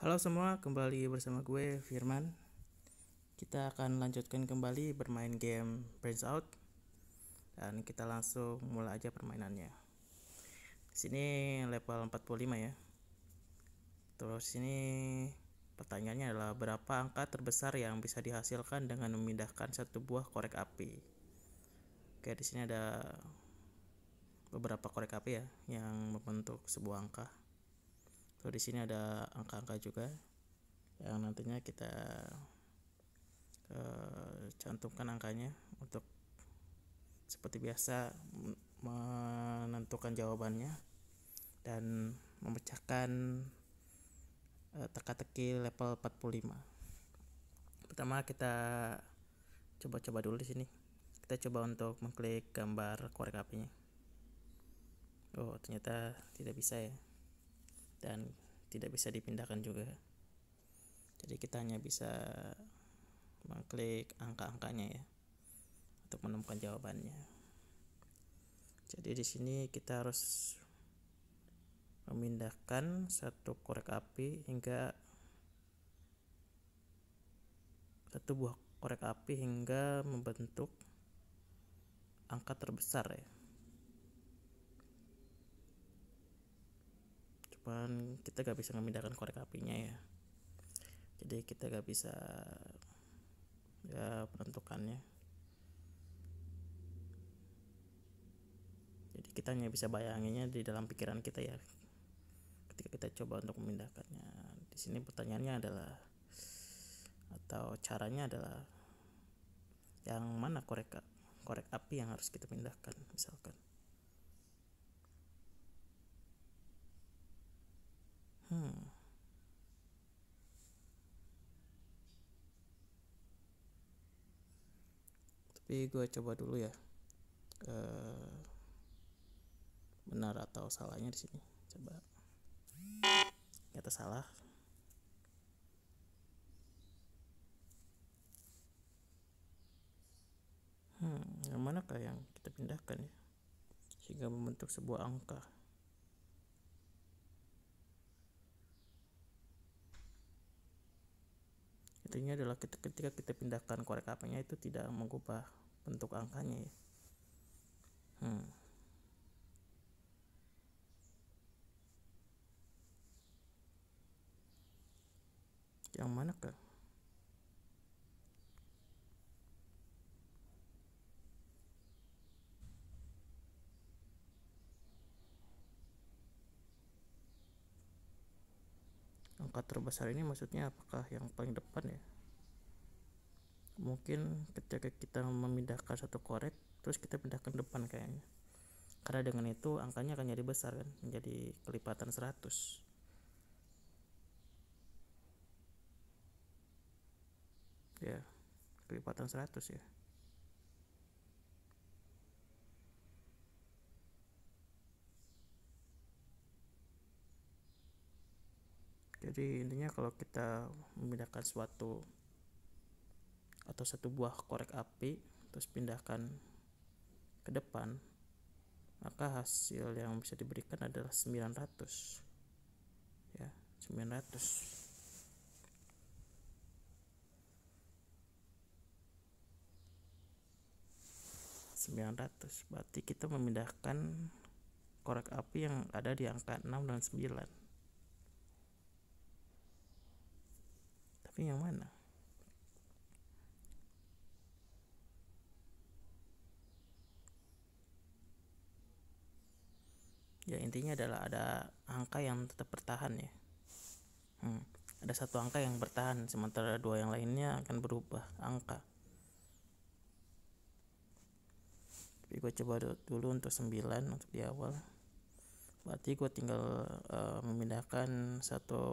Halo semua, kembali bersama gue Firman. Kita akan lanjutkan kembali bermain game Prince Out dan kita langsung mulai aja permainannya. Sini level 45 ya. Terus sini pertanyaannya adalah berapa angka terbesar yang bisa dihasilkan dengan memindahkan satu buah korek api? Oke, di sini ada beberapa korek api ya yang membentuk sebuah angka lalu di sini ada angka-angka juga yang nantinya kita uh, cantumkan angkanya untuk seperti biasa menentukan jawabannya dan memecahkan uh, teka-teki level 45 pertama kita coba-coba dulu di sini kita coba untuk mengklik gambar korek apinya oh ternyata tidak bisa ya dan tidak bisa dipindahkan juga jadi kita hanya bisa mengklik angka-angkanya ya untuk menemukan jawabannya jadi di sini kita harus memindahkan satu korek api hingga satu buah korek api hingga membentuk angka terbesar ya depan kita gak bisa memindahkan korek apinya ya jadi kita gak bisa ya penentukannya jadi kita hanya bisa bayanginnya di dalam pikiran kita ya ketika kita coba untuk memindahkannya di sini pertanyaannya adalah atau caranya adalah yang mana korek korek api yang harus kita pindahkan misalkan Hmm. Tapi gue coba dulu ya. Ke eh, benar atau salahnya di sini. Coba. Nyata salah. Hmm, yang mana kah yang kita pindahkan ya? Sehingga membentuk sebuah angka. intinya adalah ketika kita pindahkan korek apinya itu tidak mengubah bentuk angkanya ya hmm. yang mana kah terbesar ini maksudnya apakah yang paling depan ya mungkin ketika kita memindahkan satu korek terus kita pindahkan depan kayaknya karena dengan itu angkanya akan jadi besar kan menjadi kelipatan 100 ya kelipatan 100 ya jadi intinya kalau kita memindahkan suatu atau satu buah korek api terus pindahkan ke depan maka hasil yang bisa diberikan adalah 900 ya 900 900 berarti kita memindahkan korek api yang ada di angka 6 dan 9 itu yang mana ya intinya adalah ada angka yang tetap bertahan ya hmm. ada satu angka yang bertahan sementara dua yang lainnya akan berubah angka tapi gue coba dulu untuk 9 untuk di awal berarti gue tinggal uh, memindahkan satu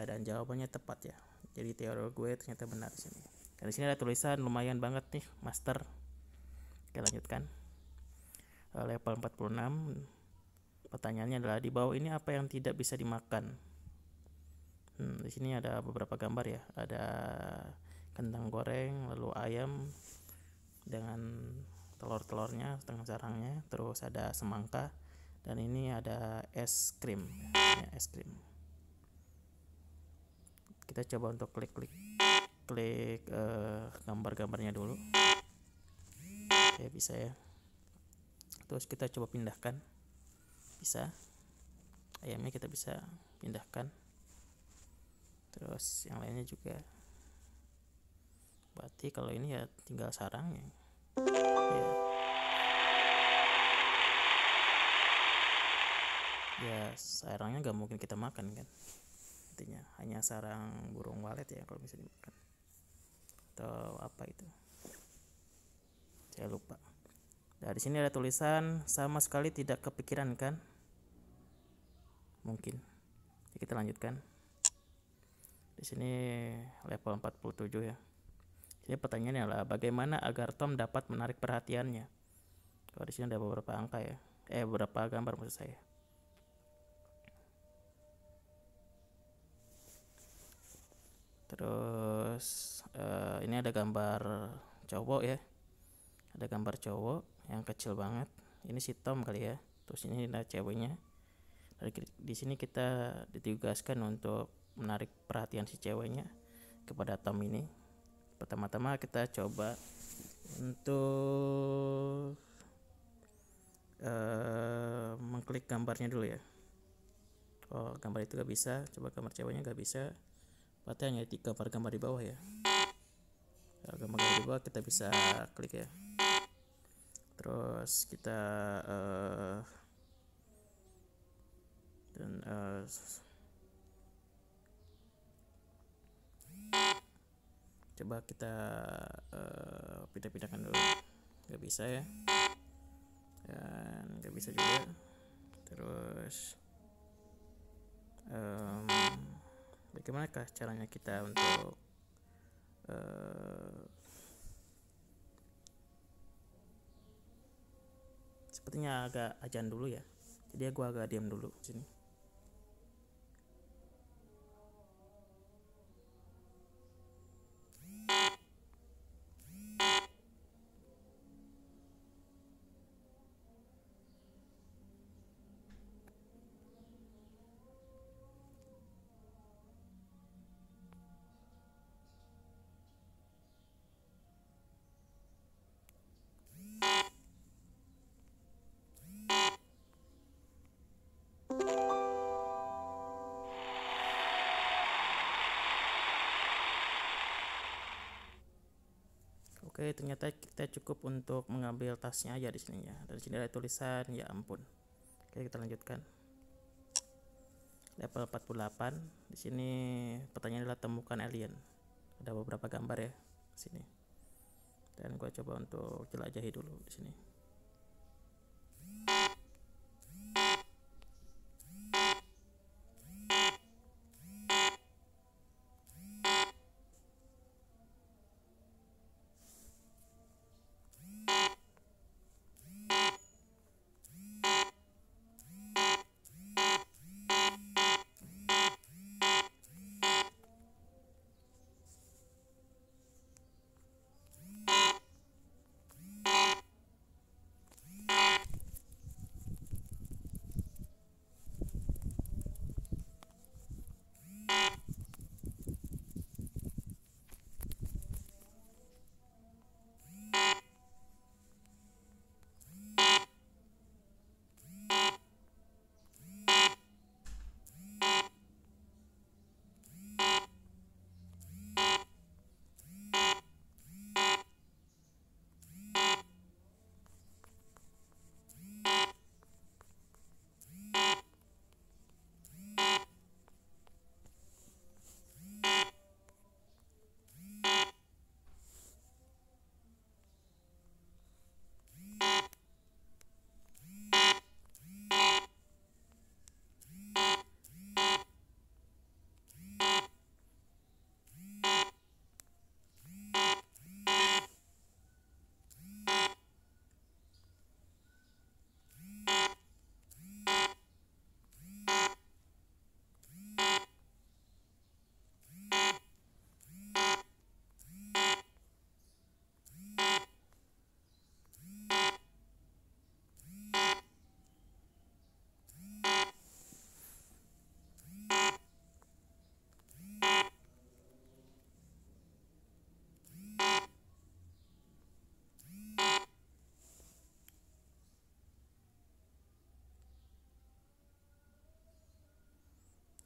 Iya, dan jawabannya tepat ya jadi teori gue ternyata benar di sini dan di sini ada tulisan lumayan banget nih master kita lanjutkan eh, level 46 pertanyaannya adalah di bawah ini apa yang tidak bisa dimakan hmm, di sini ada beberapa gambar ya ada kentang goreng lalu ayam dengan telur-telurnya tengah sarangnya terus ada semangka dan ini ada es krim ya, es krim kita coba untuk klik-klik klik eh, gambar-gambarnya dulu ya bisa ya terus kita coba pindahkan bisa ayamnya kita bisa pindahkan terus yang lainnya juga berarti kalau ini ya tinggal sarang ya, ya. ya sarangnya nggak mungkin kita makan kan sepertinya hanya sarang burung walet ya kalau bisa dimakan atau apa itu saya lupa nah di sini ada tulisan sama sekali tidak kepikiran kan mungkin Jadi kita lanjutkan di sini level 47 ya ini pertanyaannya adalah bagaimana agar Tom dapat menarik perhatiannya kalau di sini ada beberapa angka ya eh beberapa gambar maksud saya terus uh, ini ada gambar cowok ya ada gambar cowok yang kecil banget ini si Tom kali ya terus ini ada ceweknya nah, dari di sini kita ditugaskan untuk menarik perhatian si ceweknya kepada Tom ini pertama-tama kita coba untuk uh, mengklik gambarnya dulu ya oh gambar itu gak bisa coba gambar ceweknya gak bisa berarti hanya di gambar-gambar di bawah ya gambar-gambar di bawah kita bisa klik ya terus kita uh, dan uh, coba kita uh, pindah-pindahkan dulu nggak bisa ya dan nggak bisa juga terus um, bagaimanakah caranya kita untuk uh, sepertinya agak ajan dulu ya jadi ya gue agak diam dulu sini Oke, ternyata kita cukup untuk mengambil tasnya aja di sini ya. Dari sini ada tulisan ya ampun. Oke, kita lanjutkan. Level 48. Di sini pertanyaan adalah temukan alien. Ada beberapa gambar ya di sini. Dan gua coba untuk jelajahi dulu di sini.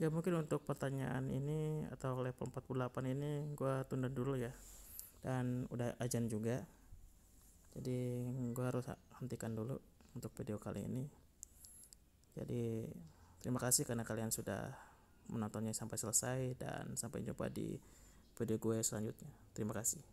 ya mungkin untuk pertanyaan ini atau level 48 ini gue tunda dulu ya dan udah ajan juga jadi gue harus hentikan dulu untuk video kali ini jadi terima kasih karena kalian sudah menontonnya sampai selesai dan sampai jumpa di video gue selanjutnya terima kasih